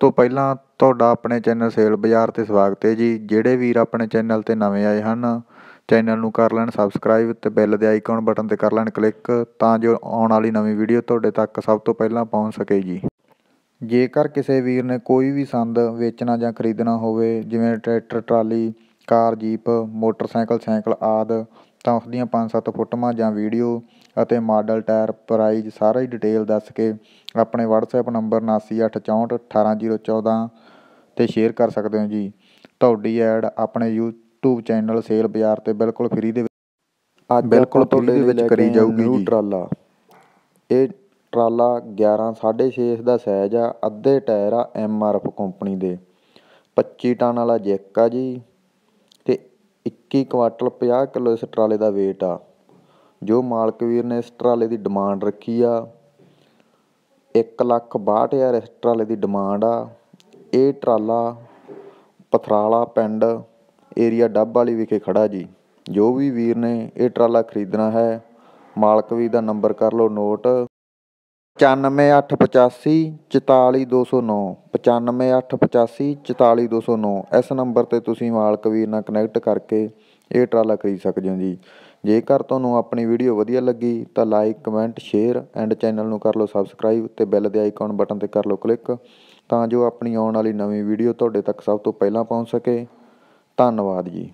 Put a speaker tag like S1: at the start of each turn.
S1: ਤੋਂ ਪਹਿਲਾਂ ਤੁਹਾਡਾ ਆਪਣੇ ਚੈਨਲ ਸੇਲ ਬਾਜ਼ਾਰ ਤੇ ਸਵਾਗਤ ਹੈ ਜੀ ਜਿਹੜੇ ਵੀਰ ਆਪਣੇ ਚੈਨਲ ਤੇ ਨਵੇਂ ਆਏ ਹਨ ਚੈਨਲ ਨੂੰ ਕਰ ਲੈਣ ਸਬਸਕ੍ਰਾਈਬ ਤੇ ਬੈਲ ਦੇ ਆਈਕਨ ਬਟਨ ਤੇ ਕਰ ਲੈਣ ਕਲਿੱਕ ਤਾਂ ਜੋ ਆਉਣ ਵਾਲੀ ਨਵੀਂ ਵੀਡੀਓ ਤੁਹਾਡੇ ਤੱਕ ਸਭ ਤੋਂ ਪਹਿਲਾਂ ਪਹੁੰਚ ਸਕੇ ਜੀ ਜੇਕਰ ਕਿਸੇ ਵੀਰ ਨੇ ਕੋਈ ਵੀ ਸੰਦ ਵੇਚਣਾ ਜਾਂ ਖਰੀਦਣਾ ਹੋਵੇ ਜਿਵੇਂ tractor trolley car jeep motorcycle cycle ਆਦਿ ਤਾਂ ਦੀਆਂ ਪੰਜ ਸੱਤ ਫੋਟੋਆਂ ਜਾਂ ਵੀਡੀਓ ਅਤੇ ਮਾਡਲ ਟਾਇਰ ਪ੍ਰਾਈਜ਼ ਹੀ ਡਿਟੇਲ ਦੱਸ ਕੇ ਆਪਣੇ WhatsApp ਨੰਬਰ ਉਨਾਸੀ 'ਤੇ ਸ਼ੇਅਰ ਕਰ ਸਕਦੇ ਹੋ ਜੀ ਤੁਹਾਡੀ ਐਡ ਆਪਣੇ YouTube ਚੈਨਲ ਸੇਲ ਬਾਜ਼ਾਰ 'ਤੇ ਬਿਲਕੁਲ ਫ੍ਰੀ ਦੇ ਵਿੱਚ ਬਿਲਕੁਲ ਤੁਹਾਡੇ ਵਿੱਚ ਕਰੀ ਜਾਊਗੀ ਜੀ ਟਰਾਲਾ ਇਹ ਟਰਾਲਾ 11 6.5 ਦਾ ਸਾਈਜ਼ ਆ ਅੱਧੇ ਟਾਇਰ ਆ MRF ਕੰਪਨੀ ਦੇ 25 ਟਨ ਵਾਲਾ ਜੈਕ ਆ ਜੀ ਇੱਕੀ ਕੁਆਂਟਲ ਪੰਜਾਹ ਕਿਲੋ ਇਸ ਟਰਾਲੇ ਦਾ ਵੇਟ ਆ ਜੋ ਮਾਲਕ ਵੀਰ ਨੇ ਇਸ ਟਰਾਲੇ ਦੀ ਡਿਮਾਂਡ ਰੱਖੀ ਆ ਇੱਕ ਲੱਖ ਬਾਹਠ ਹਜ਼ਾਰ ਇਸ ਟਰਾਲੇ ਦੀ ਡਿਮਾਂਡ ਆ ਇਹ ਟਰਾਲਾ ਪਥਰਾਲਾ ਪਿੰਡ ਏਰੀਆ ਡੱਬ ਵਾਲੀ ਵਿਖੇ ਖੜਾ ਜੀ ਜੋ ਵੀ ਵੀਰ ਨੇ ਇਹ ਟਰਾਲਾ ਖਰੀਦਣਾ ਹੈ ਮਾਲਕ ਵੀਰ ਦਾ ਨੰਬਰ ਕਰ ਲਓ ਨੋਟ ਪਚਾਨਵੇਂ ਅੱਠ ਇਸ ਨੰਬਰ 'ਤੇ ਤੁਸੀਂ ਮਾਲਕ ਵੀਰ ਨਾਲ ਕਨੈਕਟ ਕਰਕੇ ਇਹ ਟਰਾਲਾ ਖਰੀਦ ਸਕਦੇ ਹੋ ਜੀ ਜੇਕਰ ਤੁਹਾਨੂੰ ਆਪਣੀ ਵੀਡੀਓ ਵਧੀਆ ਲੱਗੀ ਤਾਂ like comment share and channel ਨੂੰ ਕਰ ਲਓ ਸਬਸਕ੍ਰਾਈਬ ਤੇ ਬੈਲ ਦੇ ਆਈਕਨ ਬਟਨ ਤੇ ਕਰ ਲਓ ਕਲਿੱਕ ਤਾਂ ਜੋ ਆਪਣੀ ਆਉਣ ਵਾਲੀ ਨਵੀਂ ਵੀਡੀਓ ਤੁਹਾਡੇ ਤੱਕ ਸਭ ਤੋਂ ਪਹਿਲਾਂ ਪਹੁੰਚ ਸਕੇ ਧੰਨਵਾਦ ਜੀ